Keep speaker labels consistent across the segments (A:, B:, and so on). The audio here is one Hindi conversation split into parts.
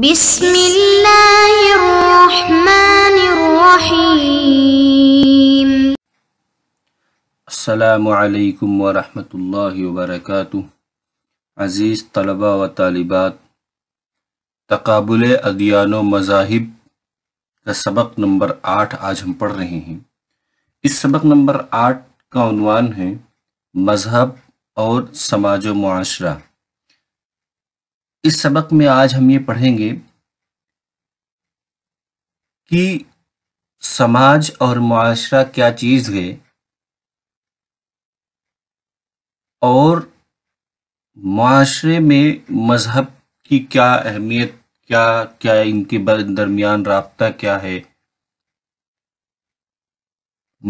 A: بسم الله الرحمن الرحيم السلام عليكم ورحمة الله وبركاته अजीज़ तलबा व तालिबात तकबुल अदियान मजाहब का सबक नंबर आठ आज हम पढ़ रहे हैं इस सबक नंबर आठ का उनवान है मज़हब और समाज व माशरा इस सबक में आज हम ये पढ़ेंगे कि समाज और मुआशरा क्या चीज है और माशरे में मजहब की क्या अहमियत क्या क्या इनके दरमियान रबता क्या है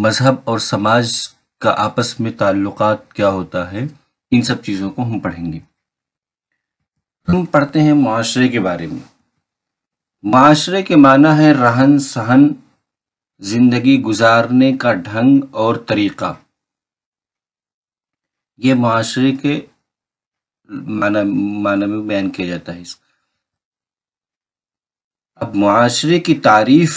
A: मजहब और समाज का आपस में ताल्लुकात क्या होता है इन सब चीज़ों को हम पढ़ेंगे हम पढ़ते हैं माशरे के बारे में माशरे के माना है रहन सहन जिंदगी गुजारने का ढंग और तरीका ये माशरे के माना माना में बयान किया जाता है इसका अब माशरे की तारीफ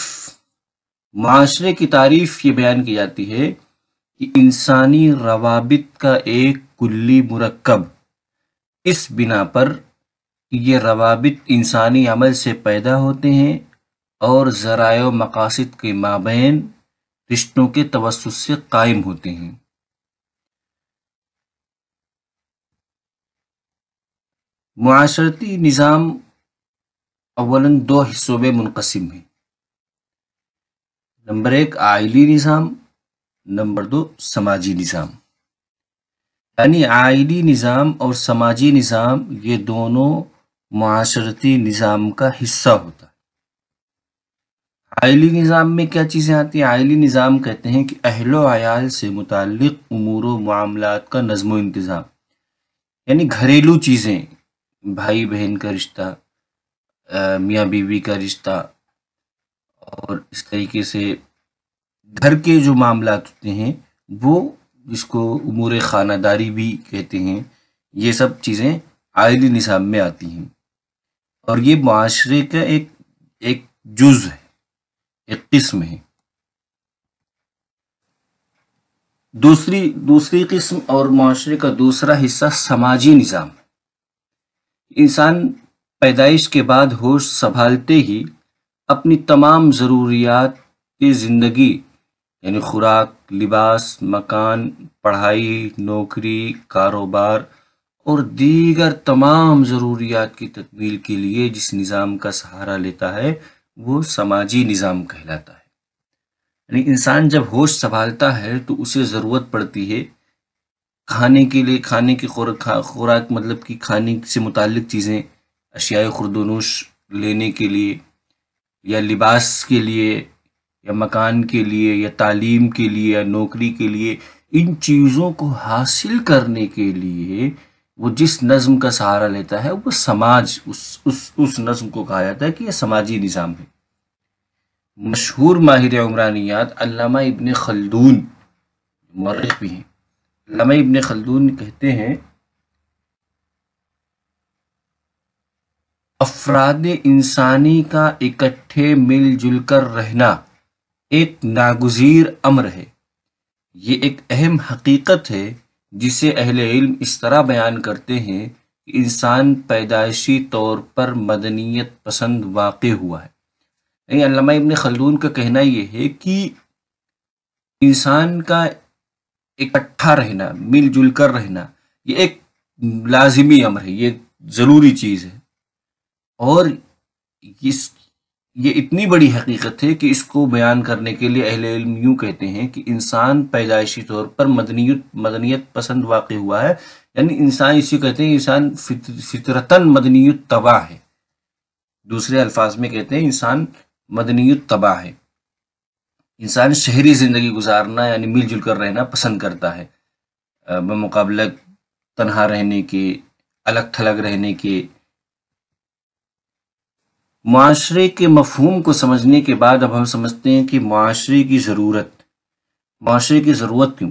A: माशरे की तारीफ ये बयान की जाती है कि इंसानी रवाबित का एक कुल्ली मुरक्कब इस बिना पर ये रवाबित इंसानी अमल से पैदा होते हैं और ज़राय मकासद के माबेन रिश्तों के तवसत से कायम होते हैं माशरती निज़ाम अवलन दो हिस्सों में मुनकसम है नंबर एक आयली निज़ाम नंबर दो समाजी निज़ाम यानी आयली निज़ाम और समाजी निज़ाम ये दोनों माशरती निज़ाम का हिस्सा होता है आयली निज़ाम में क्या चीज़ें आती हैं आयली निज़ाम कहते हैं कि अहलो आयाल से मुतक अमूर मामलात का नज़म इंतज़ाम यानी घरेलू चीज़ें भाई बहन का रिश्ता मियाँ बीवी का रिश्ता और इस तरीके से घर के जो मामला होते हैं वो जिसको उमूर खानादारी भी कहते हैं ये सब चीज़ें आयली निज़ाम में आती हैं और ये माशरे का एक एक जुज है एक किस्म है दूसरी दूसरी किस्म और माशरे का दूसरा हिस्सा समाजी निज़ाम इंसान पैदाइश के बाद होश संभालते ही अपनी तमाम ज़रूरियात की ज़िंदगी यानी खुराक लिबास मकान पढ़ाई नौकरी कारोबार और दीगर तमाम ज़रूरियात की तकमील के लिए जिस निज़ाम का सहारा लेता है वो समाजी निज़ाम कहलाता है यानी इंसान जब होश संभालता है तो उसे ज़रूरत पड़ती है खाने के लिए खाने की खुराक मतलब कि खाने से मुतक चीज़ें अशियाए खुरदनोश लेने के लिए या लिबास के लिए या मकान के लिए या तालीम के लिए या नौकरी के लिए इन चीज़ों को हासिल करने के लिए वो जिस नज्म का सहारा लेता है वो समाज उस उस उस नज्म को कहा जाता है कि यह समाजी निज़ाम है मशहूर माहिर उमरानियात अल्लामा इबन खलदून मर्रख भी हैं अल्लामा इबन खलदून कहते हैं अफराद इंसानी का इकट्ठे मिलजुल कर रहना एक नागुजीर अमर है ये एक अहम हकीकत है जिसे अहले इल्म इस तरह बयान करते हैं कि इंसान पैदाइशी तौर पर मदनीत पसंद वाक़ हुआ है यानी अल्लामा इबन खलदून का कहना यह है कि इंसान का इकट्ठा रहना मिलजुल कर रहना ये एक लाजमी अमर है ये ज़रूरी चीज़ है और इस ये इतनी बड़ी हकीकत है कि इसको बयान करने के लिए अहले इल्म यूं कहते हैं कि इंसान पैदाइशी तौर पर मदनीत मदनीत पसंद वाक़ हुआ है यानी इंसान इसी कहते हैं इंसान फितरतन मदनीत तबाह है दूसरे अल्फाज में कहते हैं इंसान मदनीत तबाह है इंसान शहरी ज़िंदगी गुजारना यानी मिलजुल कर रहना पसंद करता है बमुकाबला तनहा रहने के अलग थलग रहने के माशरे के मफहम को समझने के बाद अब हम समझते हैं कि माशरे की ज़रूरत माशरे की ज़रूरत क्यों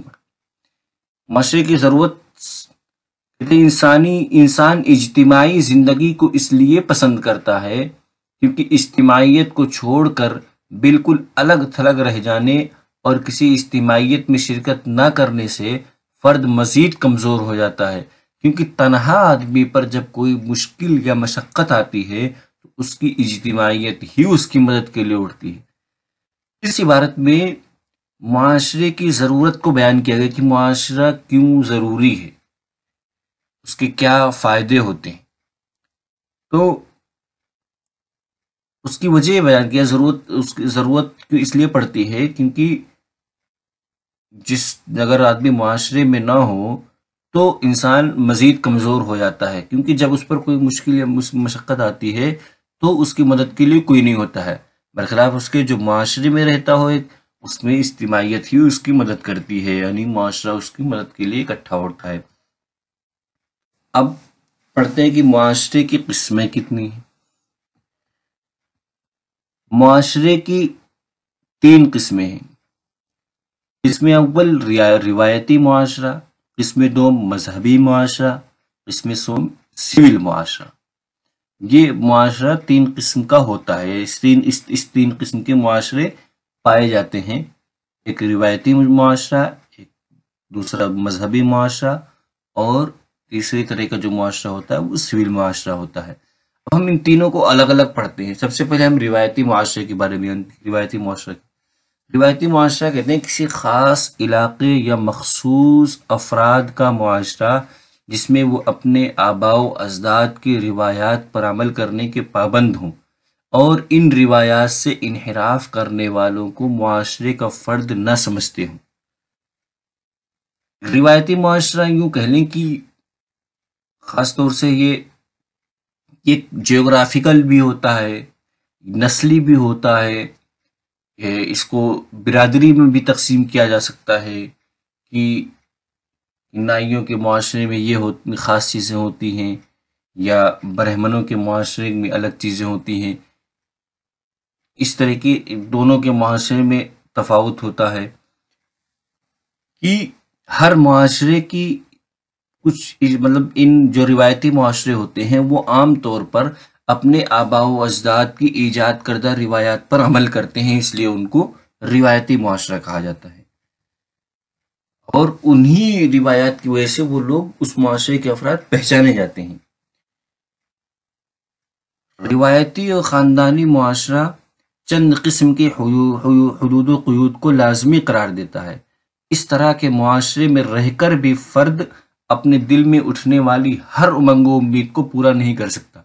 A: माशरे की ज़रूरत कहते इंसानी इंसान इजतमाही ज़िंदगी को इसलिए पसंद करता है क्योंकि इज्तमाहीत को छोड़कर बिल्कुल अलग थलग रह जाने और किसी इज्तमाहीत में शिरकत ना करने से फ़र्द मज़ीद कमज़ोर हो जाता है क्योंकि तनहा आदमी पर जब कोई मुश्किल या मशक्क़त आती है उसकी इजतमाहीत ही उसकी मदद के लिए उठती है इस इबारत में माशरे की ज़रूरत को बयान किया गया कि माशरा क्यों ज़रूरी है उसके क्या फ़ायदे होते हैं तो उसकी वजह बयान किया ज़रूरत उसकी ज़रूरत क्यों इसलिए पड़ती है क्योंकि जिस अगर आदमी माशरे में ना हो तो इंसान मज़ीद कमज़ोर हो जाता है क्योंकि जब उस पर कोई मुश्किल या मशक्क़त आती है तो उसकी मदद के लिए कोई नहीं होता है बरखिलाफ उसके जो माशरे में रहता हो एक उसमें इज्तमाहीत ही उसकी मदद करती है यानी माशरा उसकी मदद के लिए इकट्ठा होता है अब पढ़ते हैं कि माशरे की किस्में कितनी हैं माशरे की तीन किस्में हैं इसमें अव्वल रिवायती माशरा इसमें दो मजहबी माशरा इसमें सोम सिविल माशरा ये मुआरा तीन किस्म का होता है इस तीन इस, इस तीन किस्म के मुआरे पाए जाते हैं एक रिवायती मुआरा एक दूसरा मजहबी मुआरा और तीसरी तरह का जो मुआरा होता है वो सिविल मुआरा होता है अब हम इन तीनों को अलग अलग पढ़ते हैं सबसे पहले हम रिवायती मुआरे के बारे में रिवायती मुआरा रिवायती मुआरा कहते हैं किसी ख़ास इलाके या मखसूस अफराद का मुआरा जिसमें वो अपने आबाओ अजदाद की रिवायात पर अमल करने के पाबंद हों और इन रिवायात से इनहराफ करने वालों को माशरे का फ़र्द न समझते हों रिवायती माशरा यूँ कह लें कि ख़ास तौर से ये एक जोग्राफिकल भी होता है नस्ली भी होता है इसको बिरादरी में भी तकसीम किया जा सकता है कि नाइयों के माशरे में ये हो ख़ास चीज़ें होती हैं या ब्राह्मणों के माशरे में अलग चीज़ें होती हैं इस तरह की दोनों के माशरे में तफावत होता है कि हर माशरे की कुछ मतलब इन जो रिवायती माशरे होते हैं वो आम तौर पर अपने आबाओ अजदाद की ईजाद करदा रिवायात पर अमल करते हैं इसलिए उनको रिवायती माशरा कहा जाता है और उन्हीं रिवायात की वजह से वो लोग उस माशरे के अफराद पहचाने जाते हैं रिवायती और ख़ानदानी माशरा चंद किस्म के हदूद क़यूद को लाजमी करार देता है इस तरह के माशरे में रहकर भी फ़र्द अपने दिल में उठने वाली हर उमंग उम्मीद को पूरा नहीं कर सकता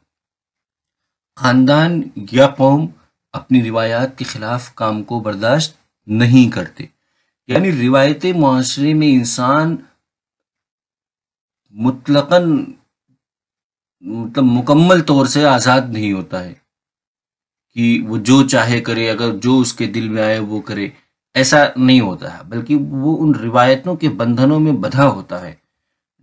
A: ख़ानदान या कौम अपनी रिवायात के ख़िलाफ़ काम को बर्दाश्त नहीं करते यानी रिवायती माशरे में इंसान मुतलकन मतलब मुकम्मल तौर से आज़ाद नहीं होता है कि वो जो चाहे करे अगर जो उसके दिल में आए वो करे ऐसा नहीं होता है बल्कि वो उन रिवायतों के बंधनों में बधा होता है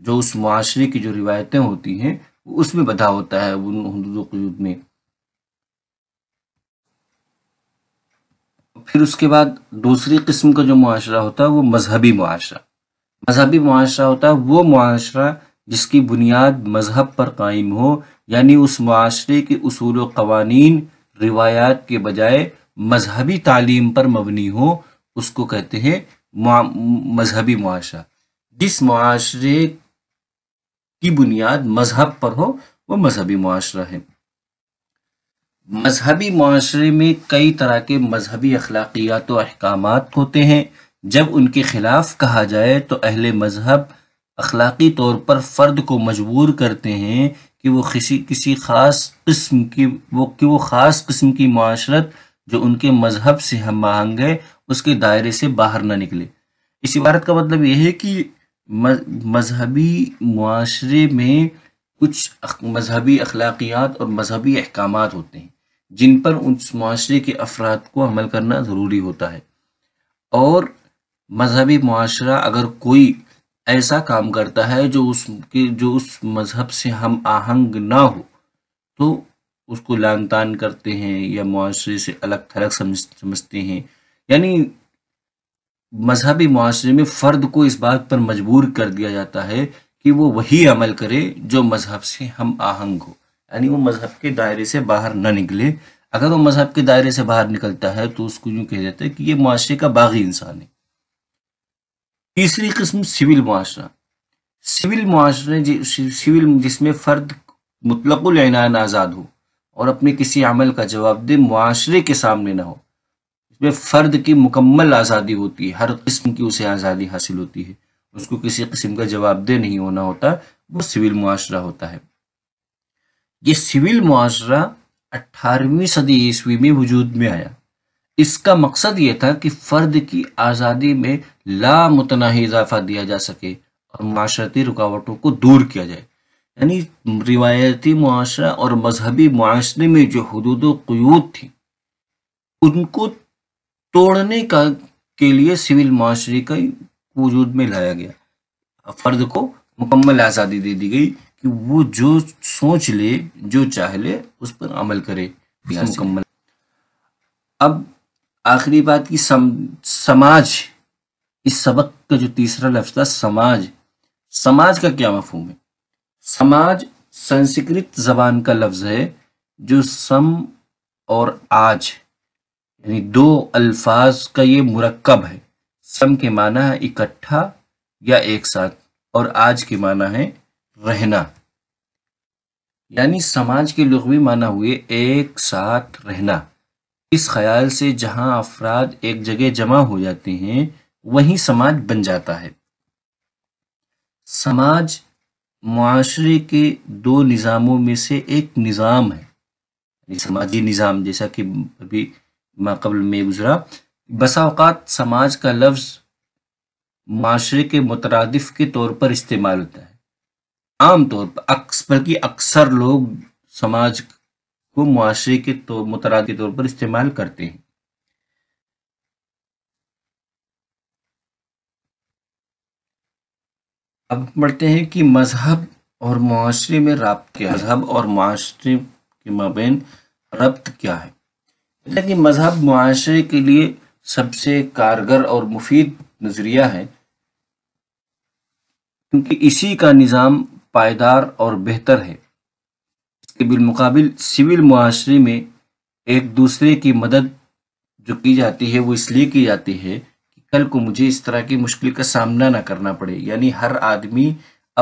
A: जो उस माशरे की जो रिवायतें होती हैं उसमें बधा होता है उन हदूद में फिर उसके बाद दूसरी किस्म का जो मुआरा होता है वो मजहबी मुआरा मजहबी मुआरा होता है वो मुआरा जिसकी बुनियाद मजहब पर कायम हो यानी उस माशरे के असूल कवानीन रिवायात के बजाय मजहबी तालीम पर मबनी हो उसको कहते हैं मजहबी मुआरा जिस मुआरे की बुनियाद मजहब पर हो वह मजहबी माशरा है मजहबी माशरे में कई तरह के मजहबी अखलाकियात अहकाम होते हैं जब उनके ख़िलाफ़ कहा जाए तो अहल मज़हब अखलाक़ी तौर पर फ़र्द को मजबूर करते हैं कि वो किसी किसी ख़ास किस्म की वो कि वो ख़ास किस्म की माशरत जो उनके मज़हब से हम मांग है उसके दायरे से बाहर ना निकले इस इबारत का मतलब यह है कि मजहबी माशरे में कुछ मजहबी अखलाकियात और मजहबी अहकाम होते हैं जिन पर उस माशरे के अफराद को अमल करना ज़रूरी होता है और मजहबी माशरा अगर कोई ऐसा काम करता है जो उसके जो उस मज़हब से हम आहंग ना हो तो उसको लान तान करते हैं या माशरे से अलग थलग समझ समझते हैं यानी मजहबी माशरे में फ़र्द को इस बात पर मजबूर कर दिया जाता है कि वो वही अमल करे जो मज़हब से हम आहंग हो यानी वो मज़हब के दायरे से बाहर ना निकले अगर वो मज़हब के दायरे से बाहर निकलता है तो उसको यूँ कह जाता है कि ये माशरे का बागी इंसान है तीसरी किस्म सिविल माशरा सिविल माशरे सिविल जिसमें फ़र्द मुतलकुलनान आज़ाद हो और अपने किसी अमल का जवाब दे माशरे के सामने ना हो इसमें फ़र्द की मुकम्मल आज़ादी होती है हर किस्म की उसे आज़ादी हासिल होती है उसको किसी किस्म का जवाबदेह नहीं होना होता वो सिविल माशरा होता है ये सिविल मुआरा 18वीं सदी ईस्वी में वजूद में आया इसका मकसद ये था कि फ़र्द की आज़ादी में ही इजाफा दिया जा सके और माशरती रुकावटों को दूर किया जाए यानी रिवायती मुआरा और मजहबी माशरे में जो हदूद क्यूद थी उनको तोड़ने का के लिए सिविल माशरे का वजूद में लाया गया फ़र्द को मुकम्मल आज़ादी दे दी गई कि वो जो सोच ले जो चाह ले उस पर अमल करे मुकम्मल अब आखिरी बात की सम, समाज इस सबक का जो तीसरा लफ्ज था समाज समाज का क्या मफहूम है समाज संस्कृत जबान का लफ्ज है जो सम और आज यानी दो अल्फाज का ये मुरक्कब है सम के माना है इकट्ठा या एक साथ और आज के माना है रहना यानी समाज के लघवी माना हुए एक साथ रहना इस ख्याल से जहां अफराद एक जगह जमा हो जाते हैं वहीं समाज बन जाता है समाज माशरे के दो निज़ामों में से एक निज़ाम है समाजी निज़ाम जैसा कि अभी माकबल में गुजरा बसाओकात समाज का लफ्ज़ माशरे के मुतरदफ़ के तौर पर इस्तेमाल होता है आमतौर पर अक्स बल्कि अक्सर लोग समाज को मुआरे के तो, मुतरा के तौर पर इस्तेमाल करते हैं अब पढ़ते हैं कि मजहब और माशरे में रबत मजहब और माशरे के मबेन रब्त क्या है कि मजहब माशरे के लिए सबसे कारगर और मुफीद नज़रिया है क्योंकि इसी का निज़ाम पायदार और बेहतर है इसके बिलमकबिल सिविल माशरे में एक दूसरे की मदद जो की जाती है वो इसलिए की जाती है कि कल को मुझे इस तरह की मुश्किल का सामना ना करना पड़े यानी हर आदमी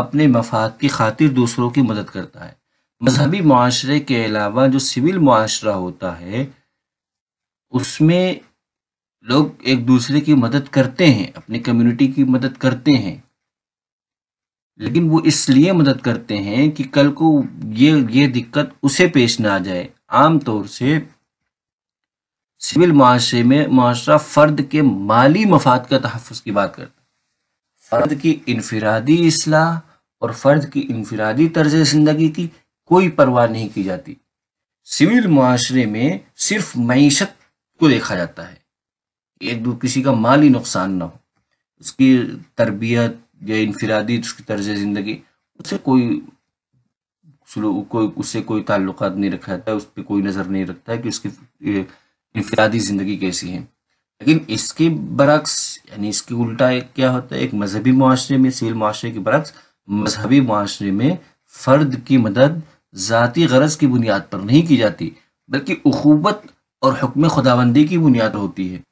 A: अपने मफाद की खातिर दूसरों की मदद करता है मजहबी माशरे के अलावा जो सिविल माशरा होता है उसमें लोग एक दूसरे की मदद करते हैं अपनी कम्युनिटी की मदद करते हैं लेकिन वो इसलिए मदद करते हैं कि कल को ये ये दिक्कत उसे पेश ना आ जाए आमतौर से सिविल माशरे में माशरा फ़र्द के माली मफाद का तहफ़ की बात करता फ़र्द की इनफरादी असलाह और फ़र्द की इनफरादी तर्ज ज़िंदगी की कोई परवाह नहीं की जाती सिविल माशरे में सिर्फ मीशत को देखा जाता है एक दूर किसी का माली नुकसान ना हो उसकी तरबियत या इनफरादी उसकी तर्ज ज़िंदगी उससे कोई कोई उससे कोई ताल्लुक नहीं रखा जाता है उस पर कोई नज़र नहीं रखता है कि उसकी इनफरादी ज़िंदगी कैसी है लेकिन इसके बरक्स यानी इसके उल्टा एक क्या होता है एक मजहबी माशरे में सिविल माशरे के बरक्स मजहबी माशरे में फ़र्द की मदद ज़ाती गरज की बुनियाद पर नहीं की जाती बल्कि अखूबत और हुक्म खुदाबंदी की बुनियाद होती है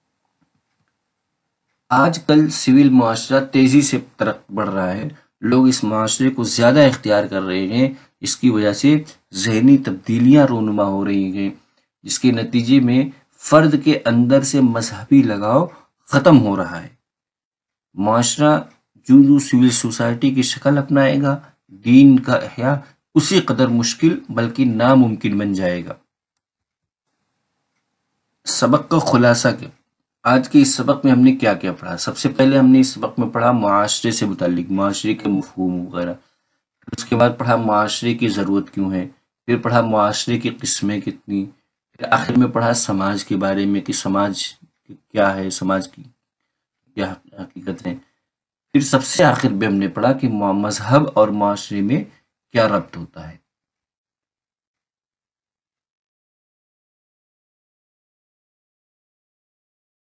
A: आजकल सिविल माशरा तेजी से तरक् बढ़ रहा है लोग इस माशरे को ज़्यादा इख्तियार कर रहे हैं इसकी वजह से जहनी तब्दीलियाँ रोनुमा हो रही हैं जिसके नतीजे में फ़र्द के अंदर से मजहबी लगाव ख़त्म हो रहा है माशरा जू जू सिविल सोसाइटी की शक्ल अपनाएगा दीन का अहया उसी कदर मुश्किल बल्कि नामुमकिन बन जाएगा सबक का खुलासा क्या आज के इस सबक में हमने क्या क्या पढ़ा सबसे पहले हमने इस सबक में पढ़ा माशरे से मुतलिक माशरे के मफहूम वगैरह फिर उसके बाद पढ़ा माशरे की ज़रूरत क्यों है फिर पढ़ा माशरे की किस्में कितनी फिर आखिर में पढ़ा समाज के बारे में कि समाज क्या है समाज की क्या हकीकत है फिर सबसे आखिर में हमने पढ़ा कि मज़हब और माशरे में क्या रब्त होता है